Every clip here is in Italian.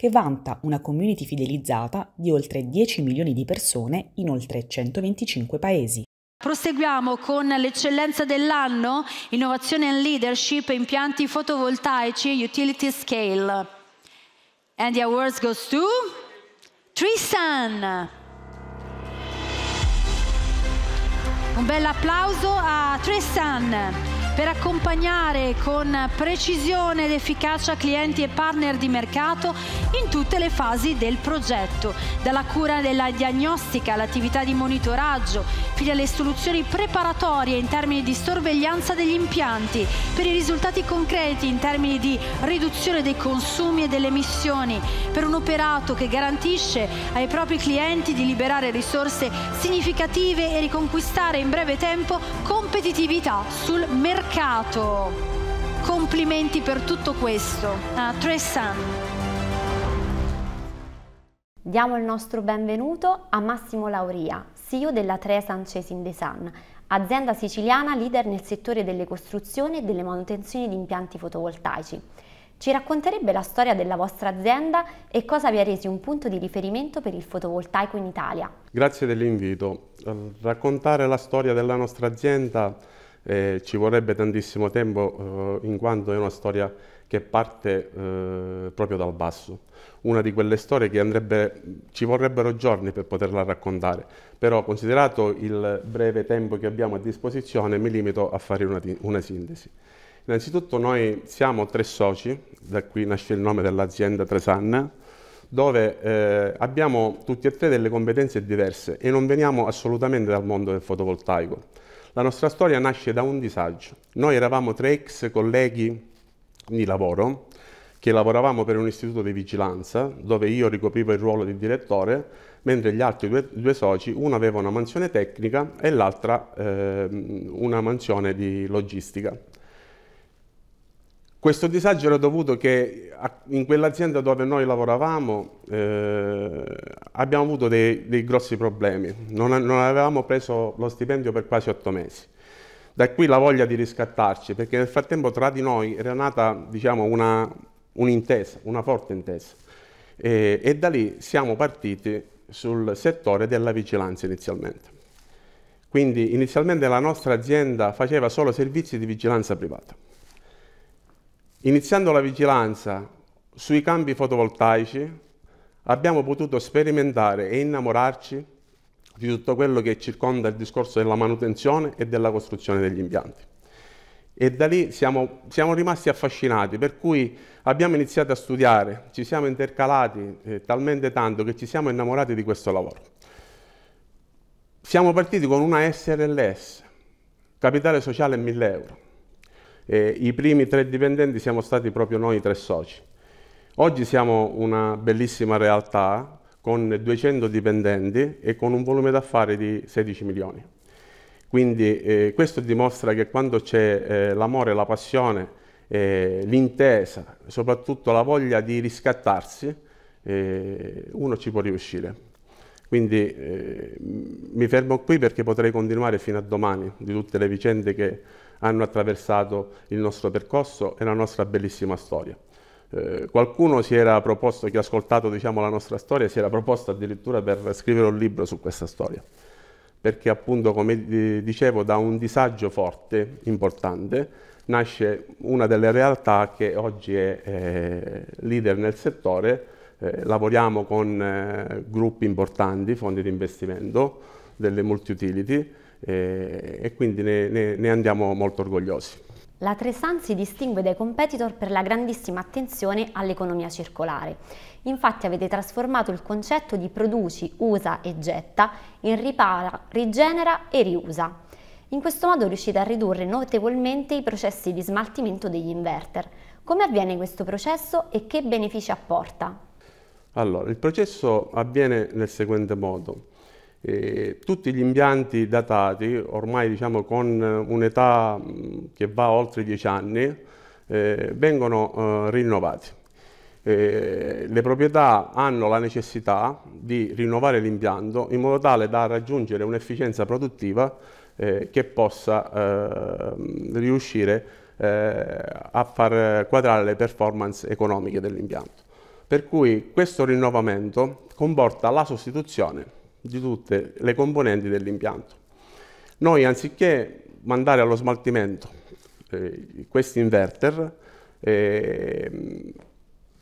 che vanta una community fidelizzata di oltre 10 milioni di persone in oltre 125 paesi. Proseguiamo con l'eccellenza dell'anno, innovazione and leadership, impianti fotovoltaici, utility scale. And the awards goes to Tristan. Un bel applauso a Trisan per accompagnare con precisione ed efficacia clienti e partner di mercato in tutte le fasi del progetto, dalla cura della diagnostica all'attività di monitoraggio, fino alle soluzioni preparatorie in termini di sorveglianza degli impianti, per i risultati concreti in termini di riduzione dei consumi e delle emissioni, per un operato che garantisce ai propri clienti di liberare risorse significative e riconquistare in breve tempo competitività sul mercato spaccato. Complimenti per tutto questo a Tressan. Diamo il nostro benvenuto a Massimo Lauria, CEO della Tresan Chasing the Sun, azienda siciliana leader nel settore delle costruzioni e delle manutenzioni di impianti fotovoltaici. Ci racconterebbe la storia della vostra azienda e cosa vi ha resi un punto di riferimento per il fotovoltaico in Italia. Grazie dell'invito. Raccontare la storia della nostra azienda eh, ci vorrebbe tantissimo tempo eh, in quanto è una storia che parte eh, proprio dal basso, una di quelle storie che andrebbe, ci vorrebbero giorni per poterla raccontare, però considerato il breve tempo che abbiamo a disposizione mi limito a fare una, una sintesi. Innanzitutto noi siamo tre soci, da qui nasce il nome dell'azienda Tresan, dove eh, abbiamo tutti e tre delle competenze diverse e non veniamo assolutamente dal mondo del fotovoltaico. La nostra storia nasce da un disagio. Noi eravamo tre ex colleghi di lavoro che lavoravamo per un istituto di vigilanza dove io ricoprivo il ruolo di direttore, mentre gli altri due, due soci, uno aveva una mansione tecnica e l'altra eh, una mansione di logistica. Questo disagio era dovuto che in quell'azienda dove noi lavoravamo eh, abbiamo avuto dei, dei grossi problemi, non, non, avevamo preso lo stipendio per quasi otto mesi. Da qui la voglia di riscattarci, perché nel frattempo tra di noi era nata diciamo, un'intesa, una forte intesa. E, e da lì siamo partiti sul settore della vigilanza inizialmente. Quindi inizialmente la nostra azienda faceva solo servizi di vigilanza privata. Iniziando la vigilanza sui campi fotovoltaici, abbiamo potuto sperimentare e innamorarci di tutto quello che circonda il discorso della manutenzione e della costruzione degli impianti. E da lì siamo, siamo rimasti affascinati, per cui abbiamo iniziato a studiare, ci siamo intercalati eh, talmente tanto che ci siamo innamorati di questo lavoro. Siamo partiti con una SRLS, capitale sociale 1000 euro eh, I primi tre dipendenti siamo stati proprio noi tre soci. Oggi siamo una bellissima realtà con 200 dipendenti e con un volume d'affari di 16 milioni. Quindi eh, questo dimostra che quando c'è eh, l'amore, la passione, eh, l'intesa, soprattutto la voglia di riscattarsi, eh, uno ci può riuscire. Quindi eh, mi fermo qui perché potrei continuare fino a domani di tutte le vicende che hanno attraversato il nostro percorso e la nostra bellissima storia. Eh, qualcuno si era proposto, chi ha ascoltato diciamo, la nostra storia, si era proposto addirittura per scrivere un libro su questa storia, perché appunto, come dicevo, da un disagio forte, importante, nasce una delle realtà che oggi è eh, leader nel settore, eh, lavoriamo con eh, gruppi importanti, fondi di investimento, delle multi-utility, eh, e quindi ne, ne, ne andiamo molto orgogliosi. La Tresan si distingue dai competitor per la grandissima attenzione all'economia circolare. Infatti avete trasformato il concetto di produci, usa e getta in ripara, rigenera e riusa. In questo modo riuscite a ridurre notevolmente i processi di smaltimento degli inverter. Come avviene questo processo e che benefici apporta? Allora, il processo avviene nel seguente modo. Eh, tutti gli impianti datati, ormai diciamo, con eh, un'età mm, che va oltre i 10 anni, eh, vengono eh, rinnovati. le proprietà hanno la necessità di rinnovare l'impianto in modo tale da raggiungere un'efficienza produttiva eh, che possa eh, riuscire a far quadrare le performance economiche dell'impianto. Per cui questo rinnovamento comporta la sostituzione di tutte le componenti dell'impianto. Noi anziché mandare allo smaltimento eh, questi inverter, eh,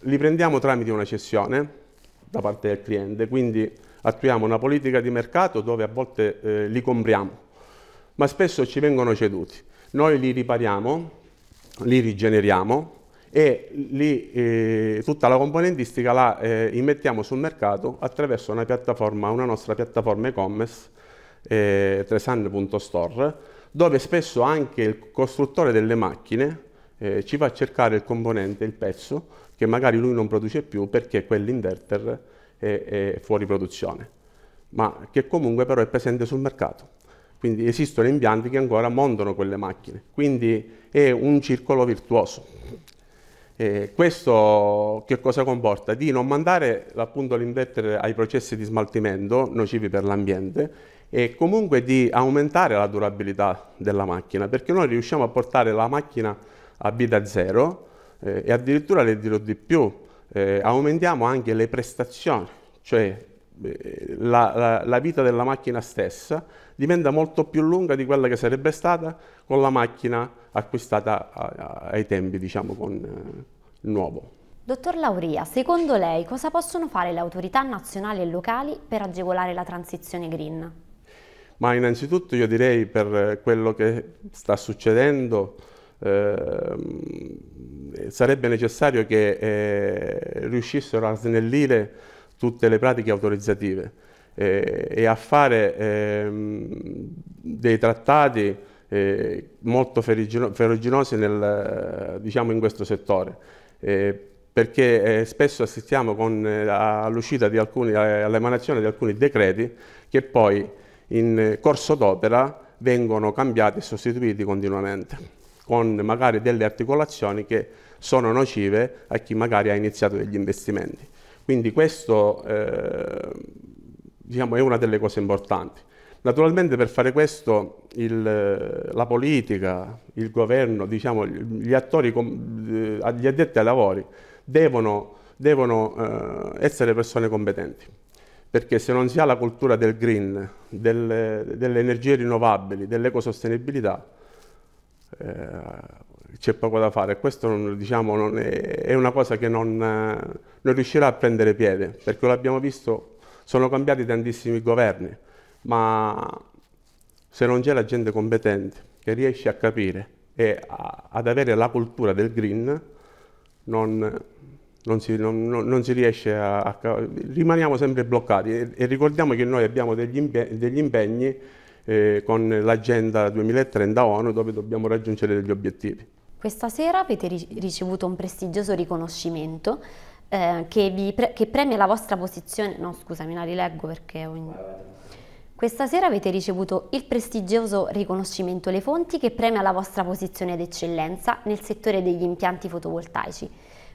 li prendiamo tramite una cessione da parte del cliente, quindi attuiamo una politica di mercato dove a volte eh, li compriamo, ma spesso ci vengono ceduti. Noi li ripariamo, li rigeneriamo, e lì eh, tutta la componentistica la eh, immettiamo sul mercato attraverso una, piattaforma, una nostra piattaforma e-commerce, eh, tresan.store, dove spesso anche il costruttore delle macchine eh, ci fa cercare il componente, il pezzo, che magari lui non produce più perché quell'inverter è, è fuori produzione, ma che comunque però è presente sul mercato quindi esistono impianti che ancora montano quelle macchine, quindi è un circolo virtuoso. Eh, questo che cosa comporta? Di non mandare appunto l'inverter ai processi di smaltimento nocivi per l'ambiente e comunque di aumentare la durabilità della macchina perché noi riusciamo a portare la macchina a vita zero eh, e addirittura le dirò di più, eh, aumentiamo anche le prestazioni, cioè eh, la, la, la, vita della macchina stessa diventa molto più lunga di quella che sarebbe stata con la macchina acquistata ai tempi diciamo con eh, il nuovo. Dottor Lauria, secondo lei cosa possono fare le autorità nazionali e locali per agevolare la transizione green? Ma innanzitutto io direi per quello che sta succedendo eh, sarebbe necessario che eh, riuscissero a snellire tutte le pratiche autorizzative eh, e a fare ehm, dei trattati eh, molto ferruginose nel, eh, diciamo, in questo settore. Eh, perché eh, spesso assistiamo con, eh, all'uscita di alcuni, eh, all'emanazione di alcuni decreti che poi in corso d'opera vengono cambiati e sostituiti continuamente, con magari delle articolazioni che sono nocive a chi magari ha iniziato degli investimenti. Quindi questo eh, diciamo, è una delle cose importanti. Naturalmente per fare questo il, eh, la politica, il governo, diciamo, gli attori, eh, gli addetti ai lavori devono, devono eh, essere persone competenti perché se non si ha la cultura del green, del, delle energie rinnovabili, dell'ecosostenibilità, eh, c'è poco da fare. Questo diciamo, non è, è, una cosa che non, non riuscirà a prendere piede, perché l'abbiamo visto, sono cambiati tantissimi governi, ma se non c'è la gente competente che riesce a capire e a, ad avere la cultura del green, non, non, si, non, non si, riesce a, a, rimaniamo sempre bloccati e, e, ricordiamo che noi abbiamo degli, impegni, degli impegni eh, con l'agenda 2030 ONU dove dobbiamo raggiungere degli obiettivi. Questa sera avete ricevuto un prestigioso riconoscimento eh, che, pre che, premia la vostra posizione, no scusami la rileggo perché... Ogni... Questa sera avete ricevuto il prestigioso riconoscimento Le Fonti che premia la vostra posizione d'eccellenza nel settore degli impianti fotovoltaici.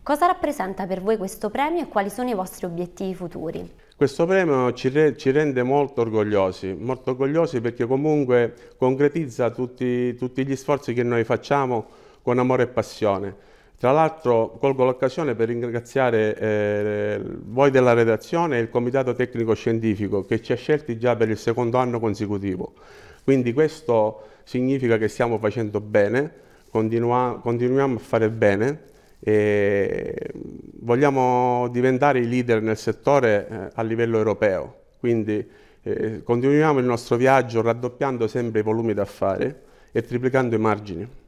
Cosa rappresenta per voi questo premio e quali sono i vostri obiettivi futuri? Questo premio ci, re, ci rende molto orgogliosi, molto orgogliosi perché comunque concretizza tutti, tutti gli sforzi che noi facciamo con amore e passione tra l'altro colgo l'occasione per ringraziare eh, voi della redazione e il Comitato Tecnico Scientifico che ci ha scelti già per il secondo anno consecutivo. Quindi questo significa che stiamo facendo bene, continua continuiamo a fare bene e vogliamo diventare i leader nel settore eh, a livello europeo. Quindi eh, continuiamo il nostro viaggio raddoppiando sempre i volumi d'affari e triplicando i margini.